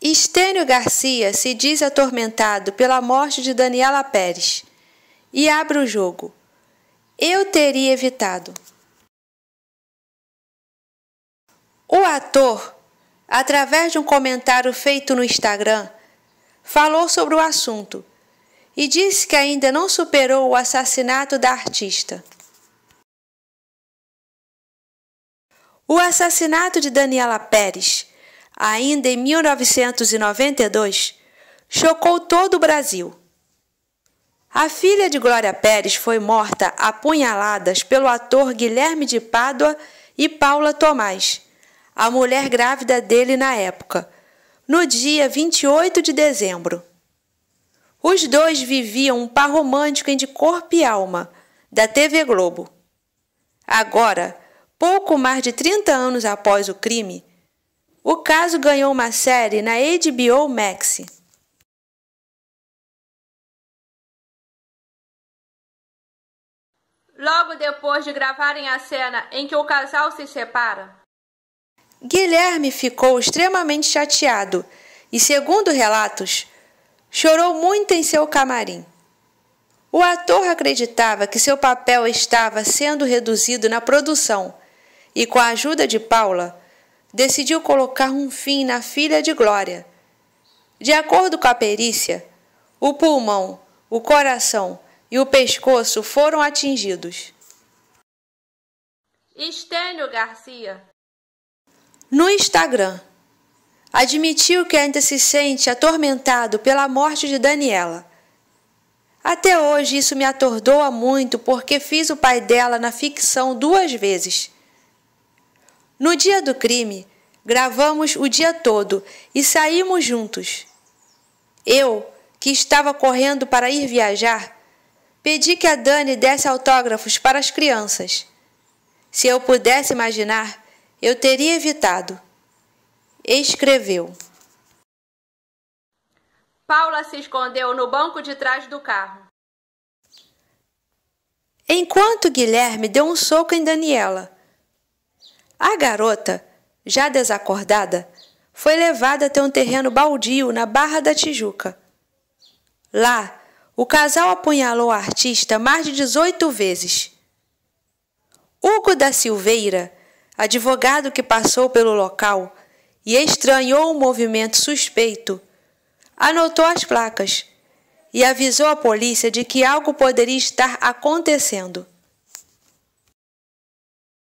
Estênio Garcia se diz atormentado pela morte de Daniela Pérez e abre o jogo. Eu teria evitado. O ator, através de um comentário feito no Instagram, falou sobre o assunto e disse que ainda não superou o assassinato da artista. O assassinato de Daniela Pérez ainda em 1992, chocou todo o Brasil. A filha de Glória Pérez foi morta a punhaladas pelo ator Guilherme de Pádua e Paula Tomás, a mulher grávida dele na época, no dia 28 de dezembro. Os dois viviam um par romântico em De Corpo e Alma, da TV Globo. Agora, pouco mais de 30 anos após o crime, o caso ganhou uma série na HBO Max. Logo depois de gravarem a cena em que o casal se separa, Guilherme ficou extremamente chateado e, segundo relatos, chorou muito em seu camarim. O ator acreditava que seu papel estava sendo reduzido na produção e, com a ajuda de Paula, decidiu colocar um fim na filha de Glória. De acordo com a perícia, o pulmão, o coração e o pescoço foram atingidos. Estênio Garcia No Instagram, admitiu que ainda se sente atormentado pela morte de Daniela. Até hoje isso me atordoa muito porque fiz o pai dela na ficção duas vezes. No dia do crime, gravamos o dia todo e saímos juntos. Eu, que estava correndo para ir viajar, pedi que a Dani desse autógrafos para as crianças. Se eu pudesse imaginar, eu teria evitado. Escreveu. Paula se escondeu no banco de trás do carro. Enquanto Guilherme deu um soco em Daniela a garota, já desacordada, foi levada até um terreno baldio na Barra da Tijuca. Lá, o casal apunhalou a artista mais de 18 vezes. Hugo da Silveira, advogado que passou pelo local e estranhou o movimento suspeito, anotou as placas e avisou a polícia de que algo poderia estar acontecendo.